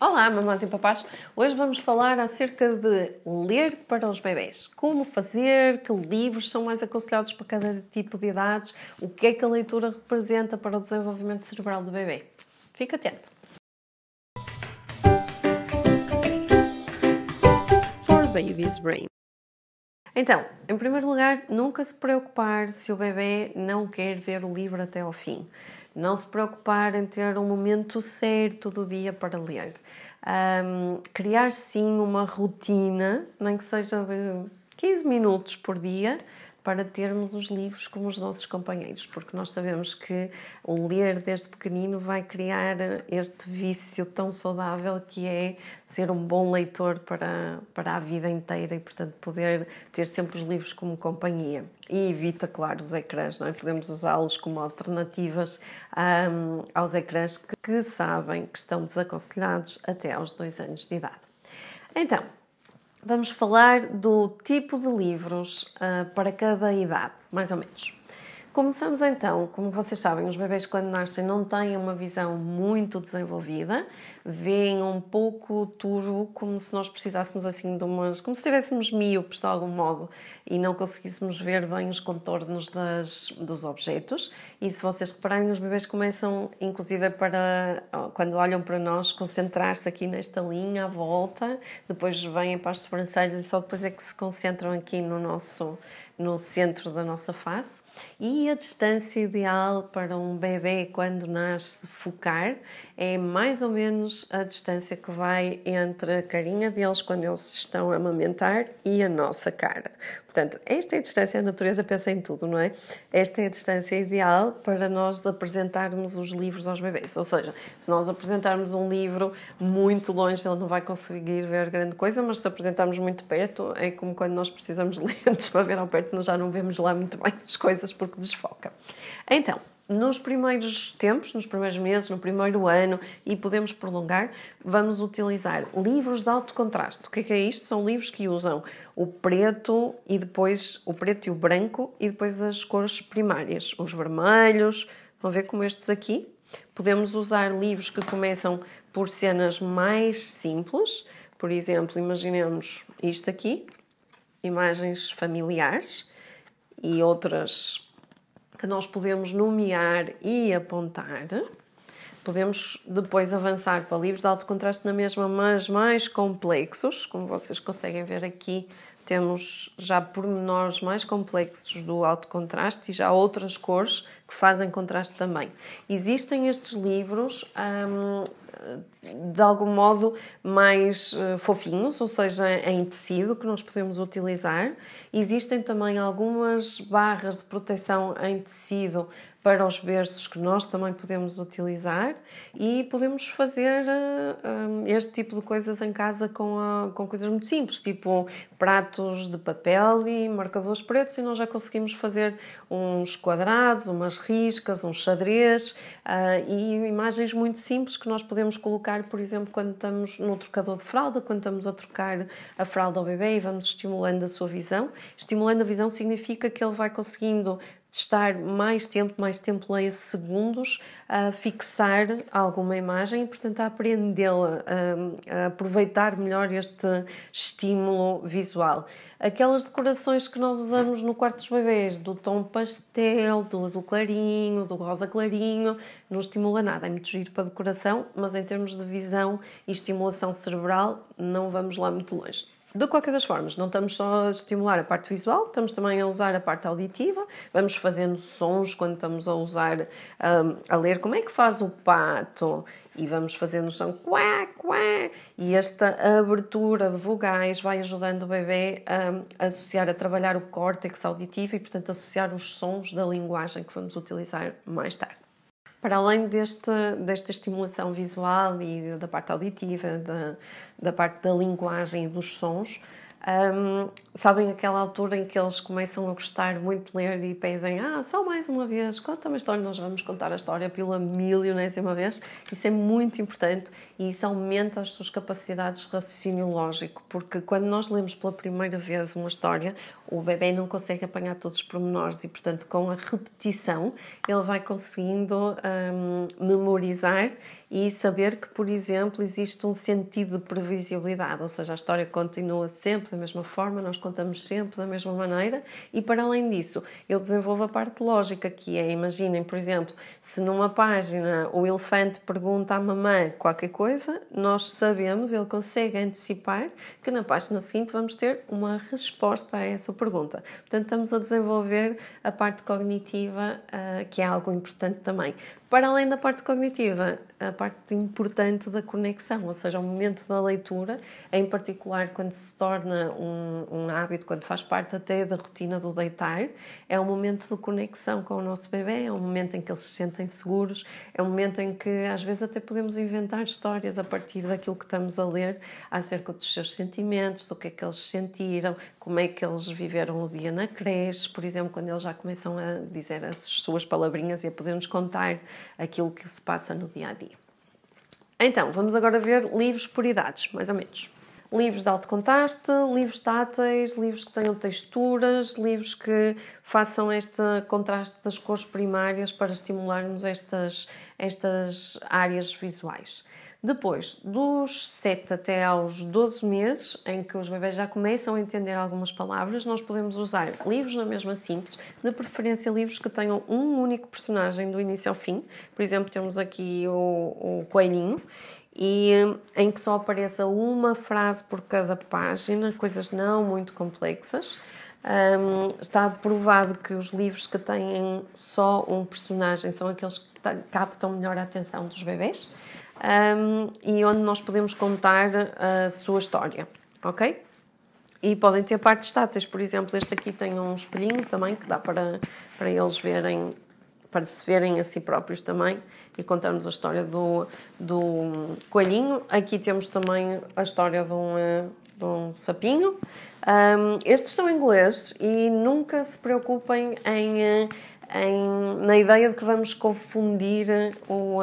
Olá, mamães e papás! Hoje vamos falar acerca de ler para os bebés. Como fazer, que livros são mais aconselhados para cada tipo de idades, o que é que a leitura representa para o desenvolvimento cerebral do bebê. Fica atento! For Baby's Brain então, em primeiro lugar, nunca se preocupar se o bebê não quer ver o livro até ao fim não se preocupar em ter um momento certo do dia para ler. Um, criar sim uma rotina, nem que seja de 15 minutos por dia para termos os livros como os nossos companheiros, porque nós sabemos que o ler desde pequenino vai criar este vício tão saudável que é ser um bom leitor para, para a vida inteira e, portanto, poder ter sempre os livros como companhia. E evita, claro, os ecrãs, não é? Podemos usá-los como alternativas um, aos ecrãs que, que sabem que estão desaconselhados até aos dois anos de idade. Então, vamos falar do tipo de livros uh, para cada idade, mais ou menos. Começamos então, como vocês sabem, os bebês quando nascem não têm uma visão muito desenvolvida, veem um pouco turvo, como se nós precisássemos assim de umas, como se estivéssemos míopes de algum modo e não conseguíssemos ver bem os contornos das, dos objetos. E se vocês repararem, os bebês começam, inclusive para quando olham para nós, concentrar-se aqui nesta linha à volta, depois vêm para as sobrancelhas e só depois é que se concentram aqui no nosso no centro da nossa face. E a distância ideal para um bebê quando nasce focar é mais ou menos a distância que vai entre a carinha deles quando eles estão a amamentar e a nossa cara. Portanto, esta é a distância, a natureza pensa em tudo, não é? Esta é a distância ideal para nós apresentarmos os livros aos bebês. Ou seja, se nós apresentarmos um livro muito longe, ele não vai conseguir ver grande coisa, mas se apresentarmos muito perto, é como quando nós precisamos de lentes para ver ao perto, nós já não vemos lá muito bem as coisas porque desfoca. Então, nos primeiros tempos, nos primeiros meses, no primeiro ano e podemos prolongar, vamos utilizar livros de alto contraste. O que é, que é isto? São livros que usam o preto e depois o preto e o branco e depois as cores primárias, os vermelhos. Vão ver como estes aqui. Podemos usar livros que começam por cenas mais simples. Por exemplo, imaginemos isto aqui, imagens familiares e outras que nós podemos nomear e apontar. Podemos depois avançar para livros de alto contraste na mesma, mas mais complexos, como vocês conseguem ver aqui, temos já pormenores mais complexos do alto contraste e já outras cores que fazem contraste também. Existem estes livros hum, de algum modo mais eh, fofinhos, ou seja, em tecido que nós podemos utilizar. Existem também algumas barras de proteção em tecido para os berços que nós também podemos utilizar e podemos fazer uh, este tipo de coisas em casa com, a, com coisas muito simples, tipo pratos de papel e marcadores pretos, e nós já conseguimos fazer uns quadrados, umas riscas, um xadrez uh, e imagens muito simples que nós podemos podemos colocar, por exemplo, quando estamos no trocador de fralda, quando estamos a trocar a fralda ao bebê e vamos estimulando a sua visão. Estimulando a visão significa que ele vai conseguindo de estar mais tempo, mais tempo, leia segundos, a fixar alguma imagem e, portanto, a aprendê-la, a, aproveitar melhor este estímulo visual. Aquelas decorações que nós usamos no quarto dos bebês, do tom pastel, do azul clarinho, do rosa clarinho, não estimula nada. É muito giro para decoração, mas em termos de visão e estimulação cerebral, não vamos lá muito longe. De qualquer das formas, não estamos só a estimular a parte visual, estamos também a usar a parte auditiva, vamos fazendo sons quando estamos a usar, um, a ler como é que faz o pato e vamos fazendo o som quá, quá, e esta abertura de vogais vai ajudando o bebê a associar, a trabalhar o córtex auditivo e, portanto, associar os sons da linguagem que vamos utilizar mais tarde para além deste, desta estimulação visual e da parte auditiva, da, da parte da linguagem e dos sons, um, sabem aquela altura em que eles começam a gostar muito de ler e pedem, ah, só mais uma vez, conta uma história, nós vamos contar a história pela milionésima vez. Isso é muito importante e isso aumenta as suas capacidades de raciocínio lógico, porque quando nós lemos pela primeira vez uma história, o bebê não consegue apanhar todos os pormenores e, portanto, com a repetição, ele vai conseguindo um, memorizar e saber que, por exemplo, existe um sentido de previsibilidade, ou seja, a história continua sempre mesma forma, nós contamos sempre da mesma maneira e, para além disso, eu desenvolvo a parte lógica, que é, imaginem, por exemplo, se numa página o elefante pergunta à mamãe qualquer coisa, nós sabemos, ele consegue antecipar que na página seguinte vamos ter uma resposta a essa pergunta. Portanto, estamos a desenvolver a parte cognitiva, ah, que é algo importante também. Para além da parte cognitiva, a parte importante da conexão, ou seja, o momento da leitura, em particular quando se torna um, um hábito, quando faz parte até da rotina do deitar, é um momento de conexão com o nosso bebê, é um momento em que eles se sentem seguros, é um momento em que às vezes até podemos inventar histórias a partir daquilo que estamos a ler acerca dos seus sentimentos, do que é que eles sentiram, como é que eles viveram o dia na creche, por exemplo, quando eles já começam a dizer as suas palavrinhas e a poder nos contar aquilo que se passa no dia a dia. Então, vamos agora ver livros por idades, mais ou menos. Livros de alto contraste, livros táteis, livros que tenham texturas, livros que façam este contraste das cores primárias para estimularmos estas, estas áreas visuais. Depois, dos 7 até aos 12 meses, em que os bebés já começam a entender algumas palavras, nós podemos usar livros na mesma simples, de preferência livros que tenham um único personagem do início ao fim. Por exemplo, temos aqui o, o Coelhinho, e eh, em que só apareça uma frase por cada página, coisas não muito complexas. Um, está provado que os livros que têm só um personagem são aqueles que captam melhor a atenção dos bebés um, e onde nós podemos contar a sua história, ok? E podem ter partes táteis, por exemplo, este aqui tem um espelhinho também que dá para, para eles verem, para se verem a si próprios também e contarmos a história do, do coelhinho. Aqui temos também a história de um, eh, de um sapinho. Um, estes são ingleses e nunca se preocupem em eh, em, na ideia de que vamos confundir o, um,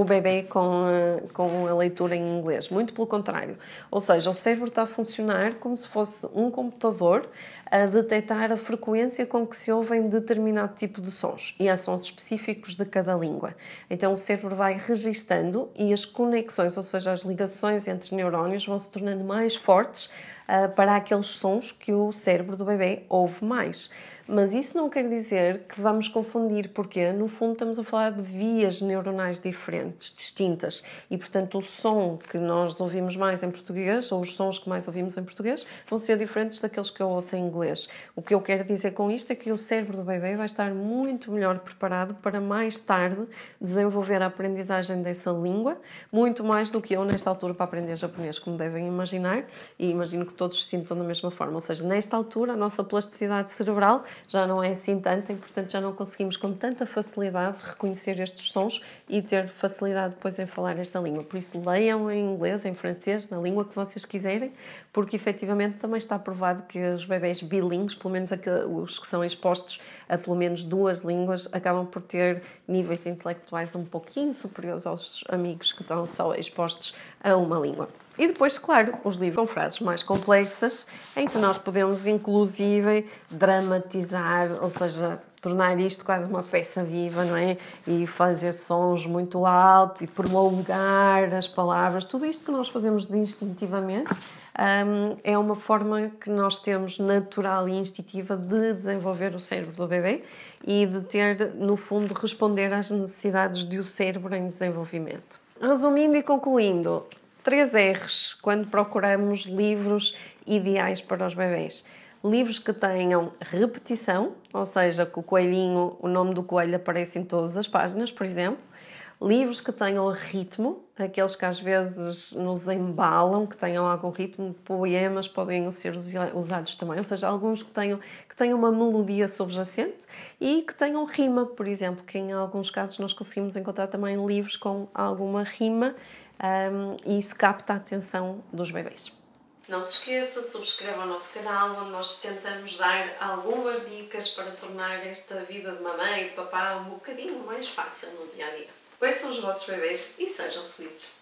o bebê com a, eh, com a leitura em inglês. Muito pelo contrário. Ou seja, o cérebro está a funcionar como se fosse um computador a detectar a frequência com que se ouvem determinado tipo de sons e há sons específicos de cada língua. Então o cérebro vai registando e as conexões, ou seja, as ligações entre neurónios, vão se tornando mais fortes uh, para aqueles sons que o cérebro do bebê ouve mais. Mas isso não quer dizer que vamos confundir, porque no fundo estamos a falar de vias neuronais diferentes, distintas, e portanto o som que nós ouvimos mais em português, ou os sons que mais ouvimos em português, vão ser diferentes daqueles que eu ouço em inglês. O que eu quero dizer com isto é que o cérebro do bebê vai estar muito melhor preparado para mais tarde desenvolver a aprendizagem dessa língua, muito mais do que eu nesta altura para aprender japonês, como devem imaginar, e imagino que todos se sintam da mesma forma. Ou seja, nesta altura a nossa plasticidade cerebral já não é assim tanta e, portanto, já não conseguimos com tanta facilidade reconhecer estes sons e ter facilidade depois em falar esta língua. Por isso, leiam em inglês, em francês, na língua que vocês quiserem, porque efetivamente também está provado que os bebés bilíngues, pelo menos os que são expostos a pelo menos duas línguas, acabam por ter níveis intelectuais um pouquinho superiores aos amigos que estão só expostos a uma língua. E depois, claro, os livros com frases mais complexas, em que nós podemos, inclusive, dramatizar, ou seja, tornar isto quase uma peça viva, não é? E fazer sons muito altos e prolongar as palavras, tudo isto que nós fazemos instintivamente um, é uma forma que nós temos natural e instintiva de desenvolver o cérebro do bebê e de ter, no fundo, responder às necessidades do cérebro em desenvolvimento. Resumindo e concluindo, três R's quando procuramos livros ideais para os bebês. Livros que tenham repetição, ou seja, que o coelhinho, o nome do coelho aparece em todas as páginas, por exemplo. Livros que tenham ritmo, aqueles que às vezes nos embalam, que tenham algum ritmo, poemas podem ser usados também, ou seja, alguns que tenham, que tenham uma melodia subjacente e que tenham rima, por exemplo, que em alguns casos nós conseguimos encontrar também livros com alguma rima um, e isso capta a atenção dos bebês. Não se esqueça, subscreva o nosso canal, onde nós tentamos dar algumas dicas para tornar esta vida de mamãe e de papá um bocadinho mais fácil no dia a dia. Conheçam os vossos bebês e sejam felizes!